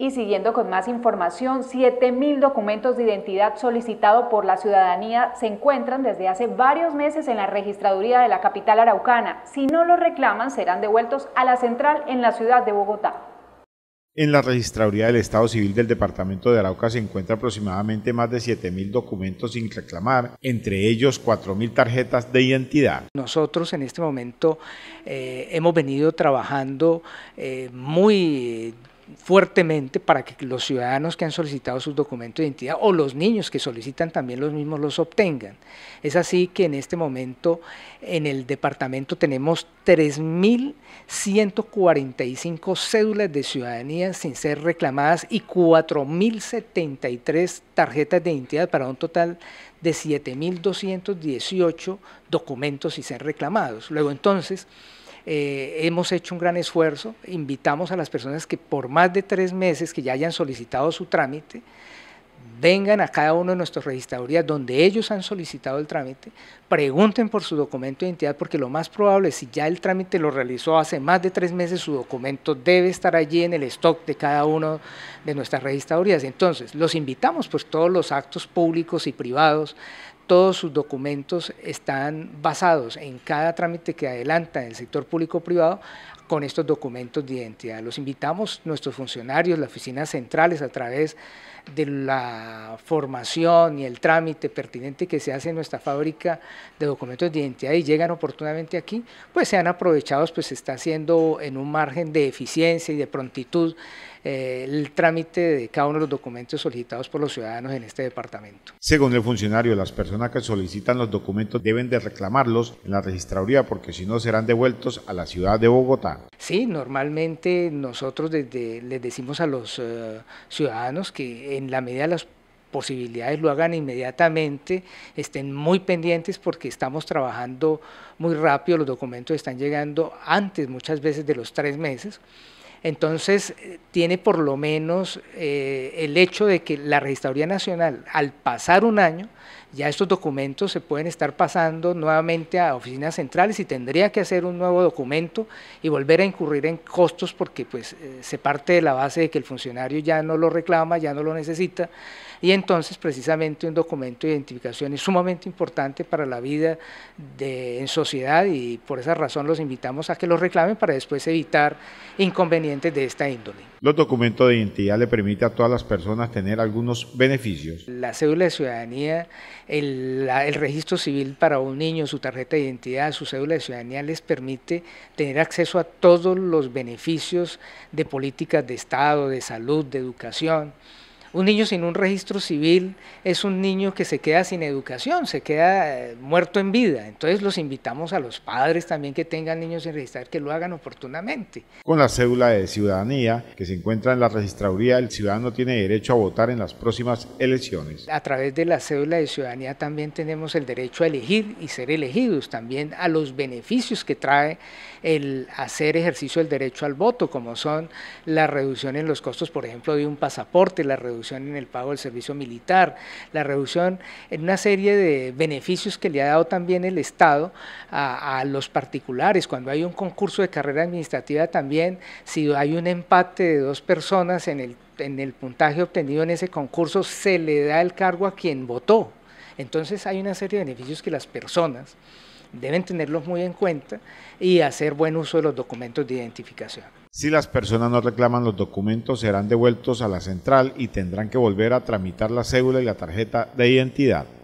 Y siguiendo con más información, 7.000 documentos de identidad solicitados por la ciudadanía se encuentran desde hace varios meses en la registraduría de la capital araucana. Si no los reclaman, serán devueltos a la central en la ciudad de Bogotá. En la registraduría del Estado Civil del Departamento de Arauca se encuentra aproximadamente más de 7.000 documentos sin reclamar, entre ellos 4.000 tarjetas de identidad. Nosotros en este momento eh, hemos venido trabajando eh, muy fuertemente para que los ciudadanos que han solicitado sus documentos de identidad o los niños que solicitan también los mismos los obtengan. Es así que en este momento en el departamento tenemos 3.145 cédulas de ciudadanía sin ser reclamadas y 4.073 tarjetas de identidad para un total de 7.218 documentos sin ser reclamados. Luego entonces eh, hemos hecho un gran esfuerzo, invitamos a las personas que por más de tres meses que ya hayan solicitado su trámite, vengan a cada uno de nuestros registradurías donde ellos han solicitado el trámite, pregunten por su documento de identidad, porque lo más probable, es si ya el trámite lo realizó hace más de tres meses, su documento debe estar allí en el stock de cada uno de nuestras registradurías. Entonces, los invitamos pues, todos los actos públicos y privados todos sus documentos están basados en cada trámite que adelanta el sector público-privado con estos documentos de identidad. Los invitamos, nuestros funcionarios, las oficinas centrales a través de la formación y el trámite pertinente que se hace en nuestra fábrica de documentos de identidad y llegan oportunamente aquí, pues sean aprovechados, pues se está haciendo en un margen de eficiencia y de prontitud eh, el trámite de cada uno de los documentos solicitados por los ciudadanos en este departamento. Según el funcionario, las personas que solicitan los documentos deben de reclamarlos en la registraduría porque si no serán devueltos a la ciudad de Bogotá. Sí, normalmente nosotros les decimos a los eh, ciudadanos que en la medida de las posibilidades lo hagan inmediatamente, estén muy pendientes porque estamos trabajando muy rápido, los documentos están llegando antes muchas veces de los tres meses. Entonces, eh, tiene por lo menos eh, el hecho de que la Registraduría Nacional, al pasar un año, ya estos documentos se pueden estar pasando nuevamente a oficinas centrales y tendría que hacer un nuevo documento y volver a incurrir en costos porque pues eh, se parte de la base de que el funcionario ya no lo reclama, ya no lo necesita y entonces precisamente un documento de identificación es sumamente importante para la vida de, en sociedad y por esa razón los invitamos a que lo reclamen para después evitar inconvenientes de esta índole. Los documentos de identidad le permite a todas las personas tener algunos beneficios. La cédula de ciudadanía el, registro civil para un niño, su tarjeta de identidad, su cédula de ciudadanía les permite tener acceso a todos los beneficios de políticas de Estado, de salud, de educación, un niño sin un registro civil es un niño que se queda sin educación, se queda eh, muerto en vida. Entonces los invitamos a los padres también que tengan niños sin registrar que lo hagan oportunamente. Con la cédula de ciudadanía que se encuentra en la registraduría, el ciudadano tiene derecho a votar en las próximas elecciones. A través de la cédula de ciudadanía también tenemos el derecho a elegir y ser elegidos, también a los beneficios que trae el hacer ejercicio del derecho al voto, como son la reducción en los costos, por ejemplo, de un pasaporte, la reducción reducción en el pago del servicio militar, la reducción en una serie de beneficios que le ha dado también el Estado a, los particulares. Cuando hay un concurso de carrera administrativa también, si hay un empate de dos personas en el, en el puntaje obtenido en ese concurso, se le da el cargo a quien votó. Entonces hay una serie de beneficios que las personas deben tenerlos muy en cuenta y hacer buen uso de los documentos de identificación. Si las personas no reclaman los documentos, serán devueltos a la central y tendrán que volver a tramitar la cédula y la tarjeta de identidad.